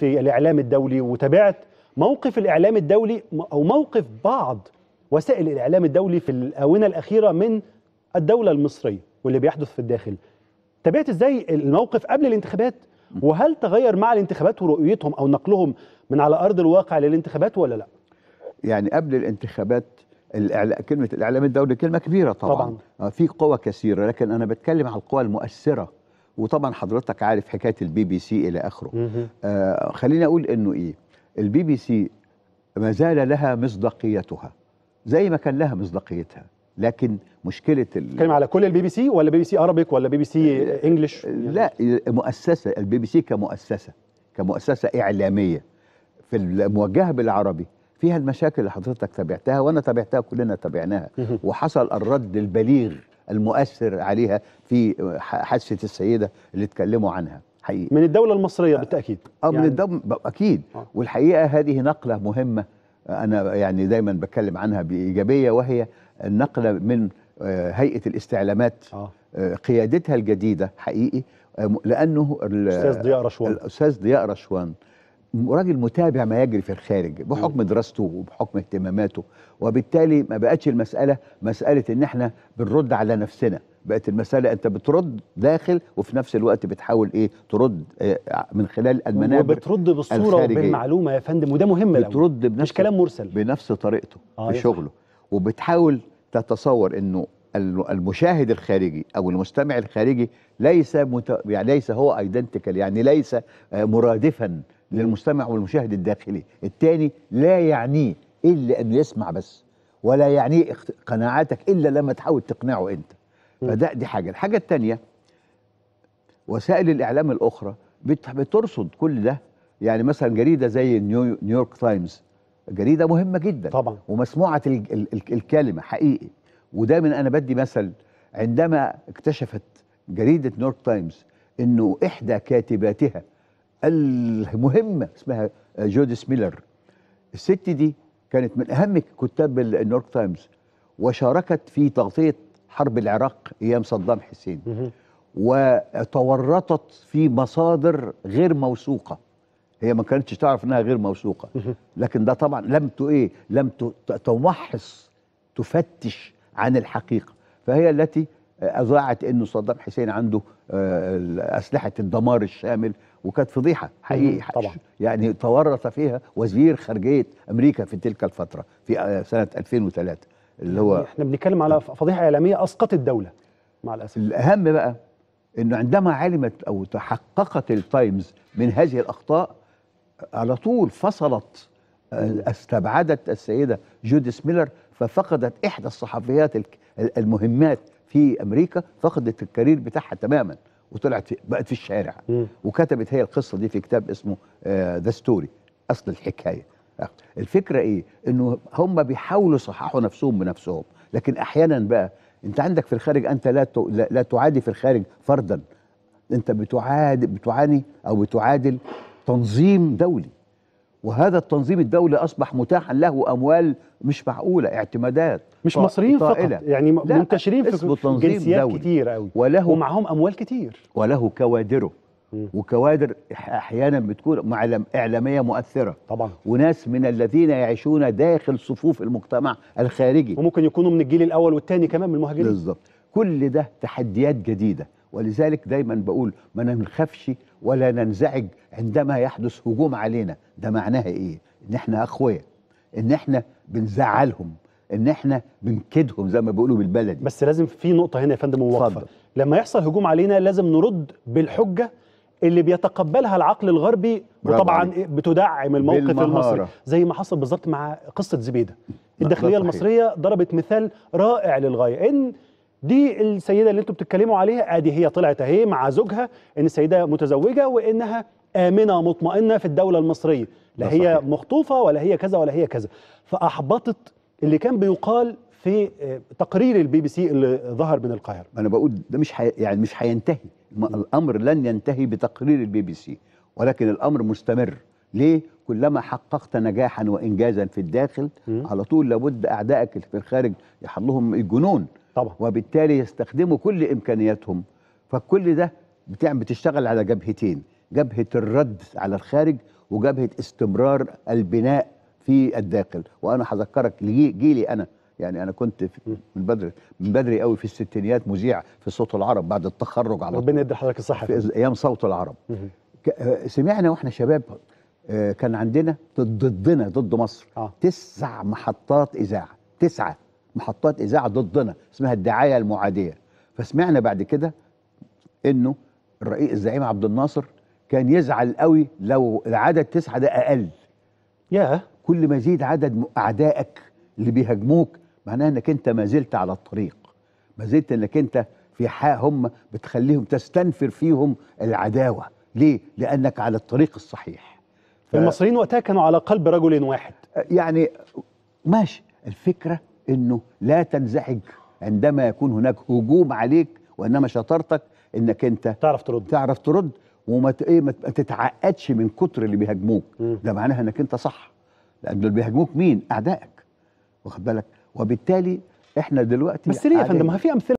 في الإعلام الدولي وتابعت موقف الإعلام الدولي أو موقف بعض وسائل الإعلام الدولي في الآونة الأخيرة من الدولة المصرية واللي بيحدث في الداخل تابعت إزاي الموقف قبل الانتخابات وهل تغير مع الانتخابات ورؤيتهم أو نقلهم من على أرض الواقع للانتخابات ولا لا؟ يعني قبل الانتخابات كلمة الإعلام الدولي كلمة كبيرة طبعا, طبعا. آه، في قوى كثيرة لكن أنا بتكلم على القوى المؤثرة وطبعا حضرتك عارف حكايه البي بي سي الى اخره آه خليني اقول انه ايه البي بي سي ما زال لها مصداقيتها زي ما كان لها مصداقيتها لكن مشكله ال... على كل البي بي سي ولا بي بي سي عربيك ولا بي بي سي انجلش لا مؤسسه البي بي سي كمؤسسه كمؤسسه اعلاميه في الموجهه بالعربي فيها المشاكل اللي حضرتك تابعتها وانا تابعتها كلنا تابعناها وحصل الرد البليغ المؤثر عليها في حادثه السيده اللي اتكلموا عنها حقيقي من الدوله المصريه بالتاكيد اه يعني من الدوله اكيد آه. والحقيقه هذه نقله مهمه انا يعني دايما بتكلم عنها بايجابيه وهي النقله من آه، هيئه الاستعلامات آه. آه. قيادتها الجديده حقيقي آه، لانه الاستاذ ضياء رشوان الاستاذ ضياء رشوان راجل متابع ما يجري في الخارج بحكم دراسته وبحكم اهتماماته وبالتالي ما بقتش المساله مساله ان احنا بنرد على نفسنا بقت المساله انت بترد داخل وفي نفس الوقت بتحاول ايه ترد إيه من خلال المنابر وبترد بالصوره وبالمعلومه يا فندم وده مهم بترد بنفس مش كلام مرسل بنفس طريقته آه في شغله وبتحاول تتصور انه المشاهد الخارجي او المستمع الخارجي ليس مت... يعني ليس هو ايدنتيكال يعني ليس آه، مرادفا للمستمع والمشاهد الداخلي الثاني لا يعنيه إلا أنه يسمع بس ولا يعنيه قناعاتك إلا لما تحاول تقنعه أنت فده دي حاجة الحاجة الثانية وسائل الإعلام الأخرى بترصد كل ده يعني مثلا جريدة زي نيويورك تايمز جريدة مهمة جدا طبعا ومسموعة الكلمة حقيقي وده من أنا بدي مثل عندما اكتشفت جريدة نيويورك تايمز أنه إحدى كاتباتها المهمه اسمها جوديس ميلر الست دي كانت من اهم كتاب النيويورك تايمز وشاركت في تغطيه حرب العراق ايام صدام حسين وتورطت في مصادر غير موثوقه هي ما كانتش تعرف انها غير موثوقه لكن ده طبعا لم ايه لم تمحص تفتش عن الحقيقه فهي التي اذاعت انه صدام حسين عنده آه، اسلحه الدمار الشامل وكانت فضيحه حقيقي طبعا يعني تورط فيها وزير خارجيه امريكا في تلك الفتره في آه، سنه 2003 اللي هو يعني احنا بنتكلم على فضيحه اعلاميه اسقطت الدوله مع الاسف الاهم بقى انه عندما علمت او تحققت التايمز من هذه الاخطاء على طول فصلت آه، استبعدت السيده جوديس ميلر ففقدت احدى الصحفيات المهمات في امريكا فقدت الكارير بتاعها تماما وطلعت بقت في الشارع م. وكتبت هي القصه دي في كتاب اسمه ذا آه، ستوري اصل الحكايه الفكره ايه انه هم بيحاولوا يصححوا نفسهم بنفسهم لكن احيانا بقى انت عندك في الخارج انت لا لا تعادي في الخارج فردا انت بتعاد بتعاني او بتعادل تنظيم دولي وهذا التنظيم الدولي اصبح متاحا له اموال مش معقوله اعتمادات مش مصريين فقط يعني منتشرين في جنسيات دولي. كتير قوي وله ومعهم اموال كتير وله كوادره م. وكوادر احيانا بتكون معلم اعلاميه مؤثره طبعا وناس من الذين يعيشون داخل صفوف المجتمع الخارجي وممكن يكونوا من الجيل الاول والثاني كمان من المهاجرين بالظبط كل ده تحديات جديده ولذلك دايما بقول ما ننخفش ولا ننزعج عندما يحدث هجوم علينا ده معناها ايه ان احنا اخويا ان احنا بنزعلهم ان احنا بنكدهم زي ما بيقولوا بالبلدي بس لازم في نقطه هنا يا فندم موقفه لما يحصل هجوم علينا لازم نرد بالحجه اللي بيتقبلها العقل الغربي وطبعا بتدعم الموقف بالمهارة. المصري زي ما حصل بالظبط مع قصه زبيده الداخليه المصريه ضربت مثال رائع للغايه ان دي السيده اللي انتوا بتتكلموا عليها ادي هي طلعت اهي مع زوجها ان السيده متزوجه وانها امنه مطمئنه في الدوله المصريه لا هي مخطوفه ولا هي كذا ولا هي كذا فاحبطت اللي كان بيقال في آه، تقرير البي بي سي اللي ظهر من القاهره انا بقول ده مش حي... يعني مش هينتهي الامر لن ينتهي بتقرير البي بي سي ولكن الامر مستمر ليه كلما حققت نجاحا وانجازا في الداخل م. على طول لابد اعدائك في الخارج يحلهم الجنون طبعا وبالتالي يستخدموا كل امكانياتهم فكل ده بتعمل بتشتغل على جبهتين جبهه الرد على الخارج وجبهه استمرار البناء في الداخل وانا هذكرك جيلي انا يعني انا كنت من بدري من بدري قوي في الستينيات مذيع في صوت العرب بعد التخرج على ربنا يدي حضرتك الصحه في ايام صوت العرب آه، سمعنا واحنا شباب آه، كان عندنا ضدنا ضد مصر آه. تسع محطات اذاعه تسعه محطات اذاعه ضدنا اسمها الدعايه المعاديه فسمعنا بعد كده انه الرئيس الزعيم عبد الناصر كان يزعل قوي لو العدد تسعه ده اقل يا كل ما يزيد عدد اعدائك اللي بيهاجموك معناها انك انت ما زلت على الطريق ما زلت انك انت في حا هم بتخليهم تستنفر فيهم العداوه ليه لانك على الطريق الصحيح ف... المصريين وقتها كانوا على قلب رجل واحد يعني ماشي الفكره انه لا تنزعج عندما يكون هناك هجوم عليك وانما شطارتك انك انت تعرف ترد تعرف ترد وما إيه، ما تتعقدش من كتر اللي بيهاجموك ده معناها انك انت صح لان اللي بيهاجموك مين اعدائك واخد بالك وبالتالي احنا دلوقتي بس ليه يا فندم ما في امثله